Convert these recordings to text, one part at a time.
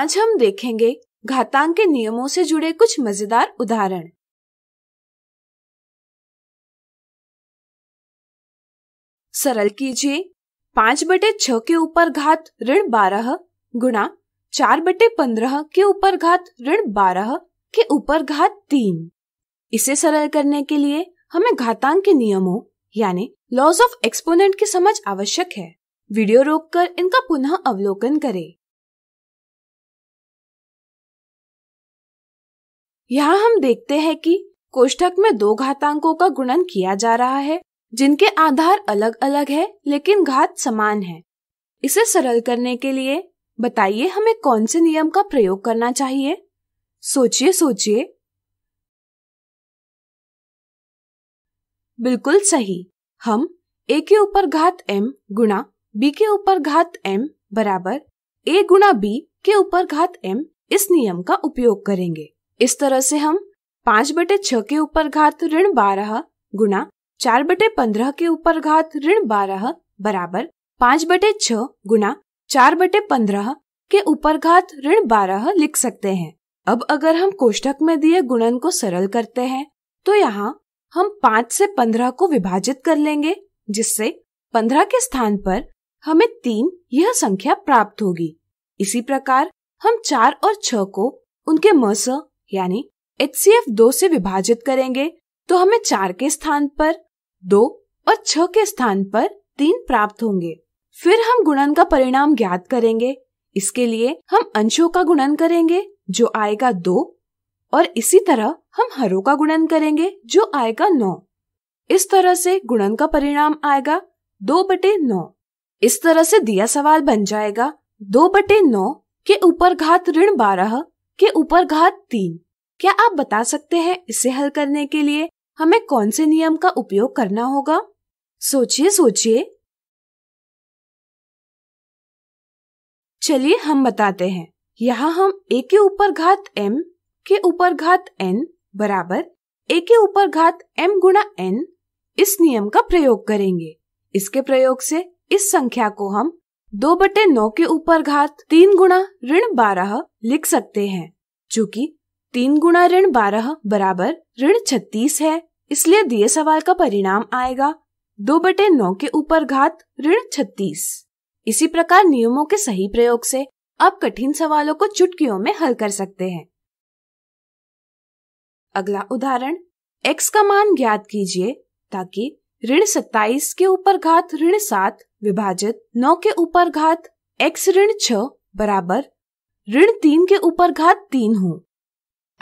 आज हम देखेंगे घातांक के नियमों से जुड़े कुछ मजेदार उदाहरण सरल कीजिए पांच बटे छ के ऊपर घात ऋण बारह गुणा चार बटे पंद्रह के ऊपर घात ऋण बारह के ऊपर घात तीन इसे सरल करने के लिए हमें घातांक के नियमों यानी लॉज ऑफ एक्सपोनेंट की समझ आवश्यक है वीडियो रोककर इनका पुनः अवलोकन करें यहाँ हम देखते हैं कि कोष्ठक में दो घातांकों का गुणन किया जा रहा है जिनके आधार अलग अलग है लेकिन घात समान है इसे सरल करने के लिए बताइए हमें कौन से नियम का प्रयोग करना चाहिए सोचिए सोचिए बिल्कुल सही हम ए के ऊपर घात एम गुणा बी के ऊपर घात एम बराबर ए गुणा बी के ऊपर घात एम इस नियम का उपयोग करेंगे इस तरह से हम पांच बटे छ के ऊपर घात ऋण बारह गुना चार बटे पंद्रह के ऊपर घात ऋण बारह बराबर पांच बटे छ गुना चार बटे पंद्रह के ऊपर घात ऋण बारह लिख सकते हैं अब अगर हम कोष्टक में दिए गुणन को सरल करते हैं तो यहाँ हम पाँच से पंद्रह को विभाजित कर लेंगे जिससे पंद्रह के स्थान पर हमें तीन यह संख्या प्राप्त होगी इसी प्रकार हम चार और छ को उनके मस यानी एच दो से विभाजित करेंगे तो हमें चार के स्थान पर दो और छह के स्थान पर तीन प्राप्त होंगे फिर हम गुणन का परिणाम ज्ञात करेंगे इसके लिए हम अंशों का गुणन करेंगे जो आएगा दो और इसी तरह हम हरों का गुणन करेंगे जो आएगा नौ इस तरह से गुणन का परिणाम आएगा दो बटे नौ इस तरह से दिया सवाल बन जाएगा दो बटे नौ के ऊपर घात ऋण बारह के ऊपर घात तीन क्या आप बता सकते हैं इसे हल करने के लिए हमें कौन से नियम का उपयोग करना होगा सोचिए सोचिए चलिए हम बताते हैं यहाँ हम a के ऊपर घात m के ऊपर घात n बराबर a के ऊपर घात m गुणा एन इस नियम का प्रयोग करेंगे इसके प्रयोग से इस संख्या को हम दो बटे नौ के ऊपर घात तीन गुणा ऋण बारह लिख सकते हैं चूँकि तीन गुणा ऋण बारह बराबर ऋण छत्तीस है इसलिए दिए सवाल का परिणाम आएगा दो बटे नौ के ऊपर घात ऋण छत्तीस इसी प्रकार नियमों के सही प्रयोग से आप कठिन सवालों को चुटकियों में हल कर सकते हैं अगला उदाहरण x का मान ज्ञात कीजिए ताकि ऋण सत्ताईस के ऊपर घात ऋण सात विभाजित नौ के ऊपर घात x ऋण छ बराबर ऋण तीन के ऊपर घात तीन हो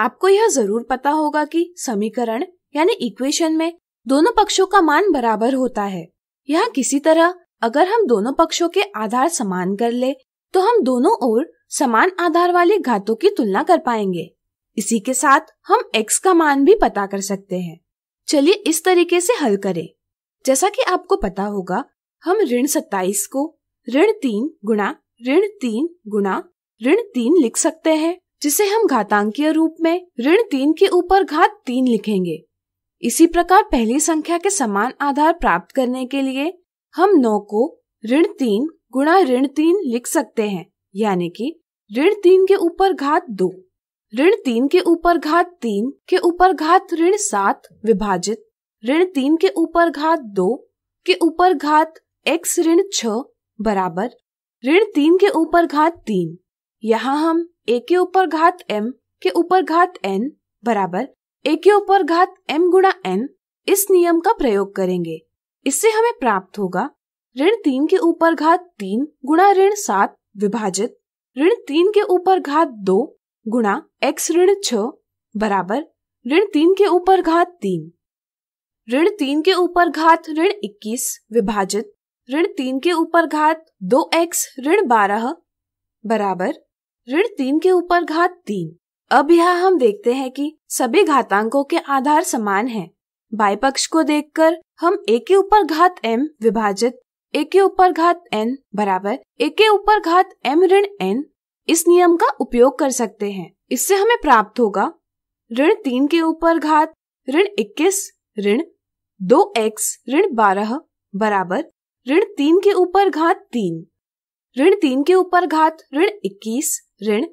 आपको यह जरूर पता होगा कि समीकरण यानी इक्वेशन में दोनों पक्षों का मान बराबर होता है यहाँ किसी तरह अगर हम दोनों पक्षों के आधार समान कर ले तो हम दोनों ओर समान आधार वाले घातों की तुलना कर पाएंगे इसी के साथ हम x का मान भी पता कर सकते हैं चलिए इस तरीके से हल करें जैसा कि आपको पता होगा हम ऋण सत्ताईस को ऋण तीन गुणा ऋण तीन गुणा ऋण तीन लिख सकते हैं जिसे हम घातांकीय रूप में ऋण तीन के ऊपर घात तीन लिखेंगे इसी प्रकार पहली संख्या के समान आधार प्राप्त करने के लिए हम नौ को ऋण तीन गुणा ऋण तीन लिख सकते हैं यानी कि ऋण तीन के ऊपर घात दो ऋण तीन के ऊपर घात तीन के ऊपर घात ऋण सात विभाजित ऋण तीन के ऊपर घात दो के ऊपर घात एक्स ऋण छ बराबर ऋण तीन के ऊपर घात तीन यहाँ हम ए के ऊपर घात m के ऊपर घात n बराबर ए के ऊपर घात m गुणा एन इस नियम का प्रयोग करेंगे इससे हमें प्राप्त होगा ऋण तीन के ऊपर घात तीन गुणा ऋण सात विभाजित ऋण तीन के ऊपर घात दो गुणा एक्स ऋण छ बराबर ऋण तीन के ऊपर घात तीन ऋण तीन के ऊपर घात ऋण इक्कीस विभाजित ऋण तीन के ऊपर घात दो एक्स ऋण बारह बराबर ऋण तीन के ऊपर घात तीन अब यहाँ हम देखते हैं कि सभी घातांकों के आधार समान हैं। बाई पक्ष को देखकर हम ए के ऊपर घात एम विभाजित ए के ऊपर घात एन बराबर ए के ऊपर घात एम ऋण एन इस नियम का उपयोग कर सकते हैं इससे हमें प्राप्त होगा ऋण तीन के ऊपर घात ऋण इक्कीस ऋण दो एक्स ऋण बारह बराबर ऋण तीन के ऊपर घात तीन ऋण तीन के ऊपर घात ऋण इक्कीस ऋण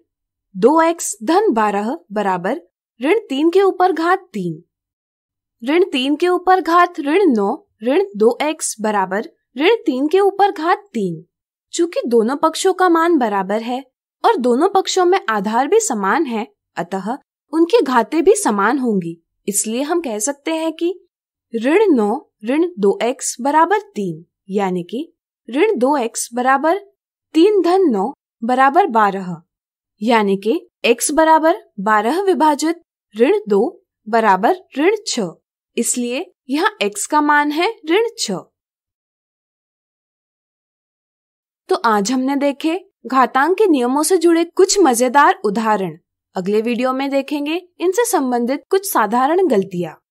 दो एक्स धन बारह बराबर ऋण तीन के ऊपर घात तीन ऋण तीन के ऊपर घात ऋण नौ ऋण दो एक्स बराबर ऋण तीन के ऊपर घात तीन चूंकि दोनों पक्षों का मान बराबर है और दोनों पक्षों में आधार भी समान है अतः उनकी घाते भी समान होंगी इसलिए हम कह सकते हैं कि ऋण नौ ऋण दो एक्स बराबर तीन यानी कि ऋण दो एक्स बराबर तीन धन नौ बराबर बारह यानी कि x बराबर बारह विभाजित ऋण दो बराबर ऋण छ इसलिए यहाँ x का मान है ऋण छ तो आज हमने देखे घातांक के नियमों से जुड़े कुछ मजेदार उदाहरण अगले वीडियो में देखेंगे इनसे संबंधित कुछ साधारण गलतियाँ